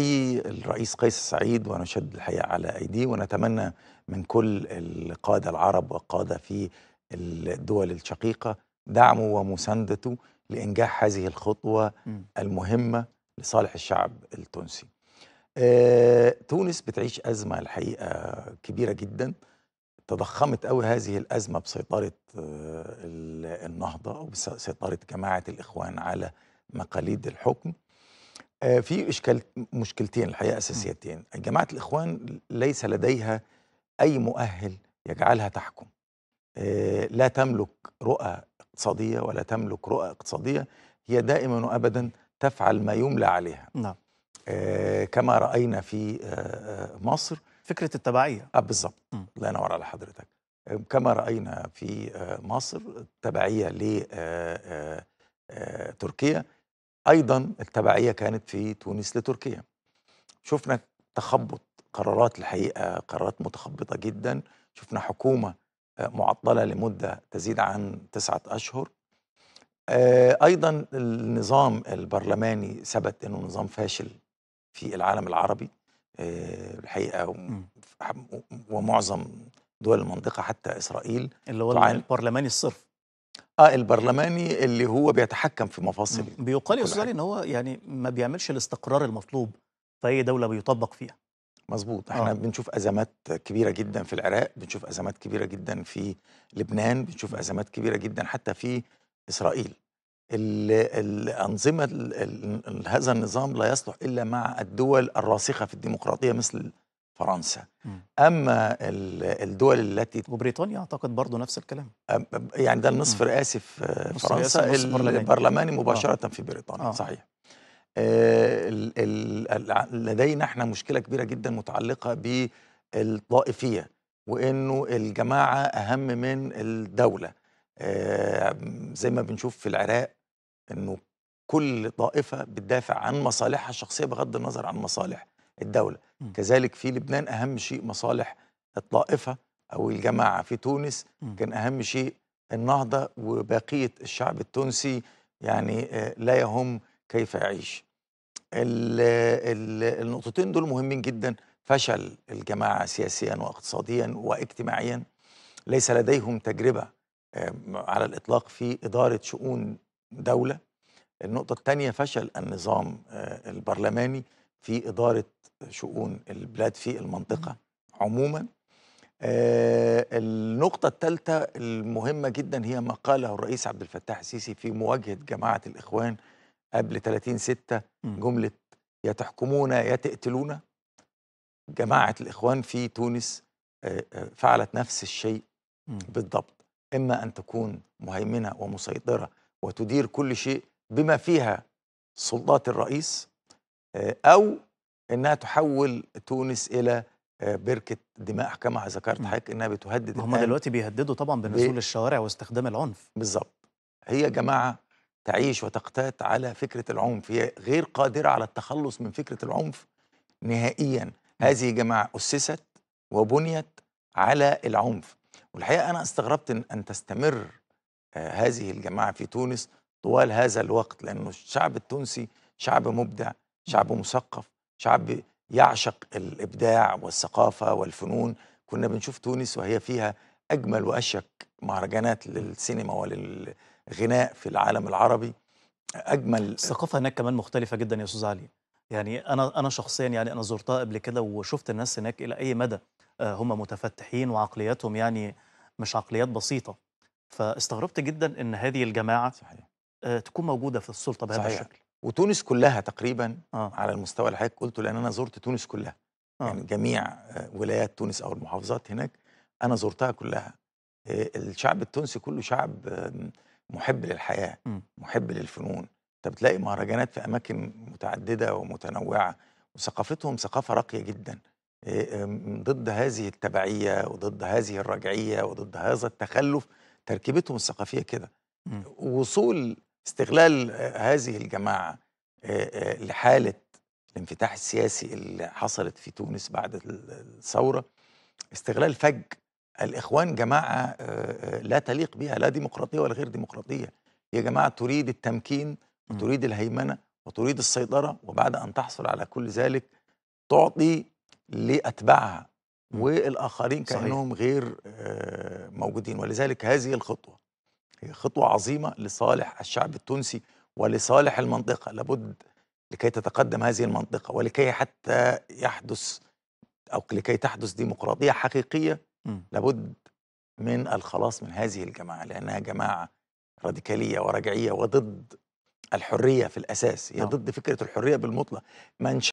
الرئيس قيس سعيد ونشد الحقيقة على أيديه ونتمنى من كل القادة العرب والقادة في الدول الشقيقة دعمه ومساندته لإنجاح هذه الخطوة المهمة لصالح الشعب التونسي آه، تونس بتعيش أزمة الحقيقة كبيرة جدا تضخمت قوي هذه الأزمة بسيطرة آه، النهضة وبسيطرة جماعة الإخوان على مقاليد الحكم آه، في إشكال مشكلتين الحقيقة أساسيتين جماعة الإخوان ليس لديها أي مؤهل يجعلها تحكم آه، لا تملك رؤى اقتصادية ولا تملك رؤى اقتصادية هي دائما وأبدا تفعل ما يملى عليها نعم. آه، كما رأينا في مصر فكرة التبعية بالظبط الله ينور على حضرتك كما رأينا في مصر تبعية لتركيا أيضا التبعية كانت في تونس لتركيا شفنا تخبط قرارات الحقيقة قرارات متخبطة جدا شفنا حكومة آه، معطلة لمدة تزيد عن تسعة أشهر آه، أيضا النظام البرلماني ثبت أنه نظام فاشل في العالم العربي آه، الحقيقة ومعظم دول المنطقة حتى إسرائيل اللي هو البرلماني الصرف اه البرلماني اللي هو بيتحكم في مفاصل بيقال يا استاذ علي ان هو يعني ما بيعملش الاستقرار المطلوب في اي دوله بيطبق فيها مظبوط آه. احنا آه. بنشوف ازمات كبيره جدا في العراق بنشوف ازمات كبيره جدا في لبنان بنشوف ازمات كبيره جدا حتى في اسرائيل الانظمه هذا النظام لا يصلح الا مع الدول الراسخه في الديمقراطيه مثل فرنسا اما الدول التي وبريطانيا اعتقد برضه نفس الكلام يعني ده النصف الرئاسي آه، في فرنسا البرلماني آه. مباشره آه. في بريطانيا آه. صحيح آه، لدينا احنا مشكله كبيره جدا متعلقه بالطائفيه وانه الجماعه اهم من الدوله زي ما بنشوف في العراق انه كل طائفه بتدافع عن مصالحها الشخصيه بغض النظر عن مصالح الدولة م. كذلك في لبنان أهم شيء مصالح الطائفة أو الجماعة في تونس م. كان أهم شيء النهضة وبقية الشعب التونسي يعني آه، لا يهم كيف يعيش ال ال النقطتين دول مهمين جدا فشل الجماعة سياسيا واقتصاديا واجتماعيا ليس لديهم تجربة على الإطلاق في إدارة شؤون دولة النقطة الثانية فشل النظام آه، البرلماني في إدارة شؤون البلاد في المنطقة عموما آه، النقطة الثالثة المهمة جدا هي ما قاله الرئيس عبد الفتاح السيسي في مواجهة جماعة الإخوان قبل 30 ستة جملة يا تحكمونا يا تقتلونا جماعة الإخوان في تونس آه، آه، فعلت نفس الشيء بالضبط إما أن تكون مهيمنة ومسيطرة وتدير كل شيء بما فيها سلطات الرئيس آه، او انها تحول تونس الى آه، بركه دماء كما ذكرت إمم. حضرتك انها بتهدد هم دلوقتي بيهددوا طبعا بنزول الشوارع واستخدام العنف بالظبط هي جماعه تعيش وتقتات على فكره العنف هي غير قادره على التخلص من فكره العنف نهائيا إمم. هذه جماعه اسست وبنيت على العنف والحقيقه انا استغربت ان, أن تستمر آه، هذه الجماعه في تونس طوال هذا الوقت لانه الشعب التونسي شعب مبدع شعب مثقف شعب يعشق الابداع والثقافه والفنون كنا بنشوف تونس وهي فيها اجمل واشيك مهرجانات للسينما وللغناء في العالم العربي اجمل الثقافه هناك كمان مختلفه جدا يا استاذ علي يعني انا انا شخصيا يعني انا زرتها قبل كده وشفت الناس هناك الى اي مدى آه، هم متفتحين وعقلياتهم يعني مش عقليات بسيطه فاستغربت جدا ان هذه الجماعه صحيح. آه، تكون موجوده في السلطه بهذا صحيح. الشكل وتونس كلها تقريبا آه. على المستوى اللي حضرتك قلته لان انا زرت تونس كلها آه. يعني جميع آه، ولايات تونس او المحافظات هناك انا زرتها كلها آه، الشعب التونسي كله شعب محب للحياه م. محب للفنون انت بتلاقي مهرجانات في اماكن متعدده ومتنوعه وثقافتهم ثقافه راقيه جدا آه، ضد هذه التبعيه وضد هذه الرجعيه وضد هذا التخلف تركيبتهم الثقافيه كده وصول استغلال هذه الجماعة لحالة الانفتاح السياسي اللي حصلت في تونس بعد الثورة استغلال فج الإخوان جماعة لا تليق بها لا ديمقراطية ولا غير ديمقراطية هي جماعة تريد التمكين وتريد الهيمنة وتريد السيطرة وبعد أن تحصل على كل ذلك تعطي لأتباعها والآخرين كأنهم غير موجودين ولذلك هذه الخطوة هي خطوة عظيمة لصالح الشعب التونسي ولصالح المنطقة لابد لكي تتقدم هذه المنطقة ولكي حتى يحدث أو لكي تحدث ديمقراطية حقيقية لابد من الخلاص من هذه الجماعة لأنها جماعة راديكالية ورجعية وضد الحرية في الأساس هي نعم. ضد فكرة الحرية بالمطلق من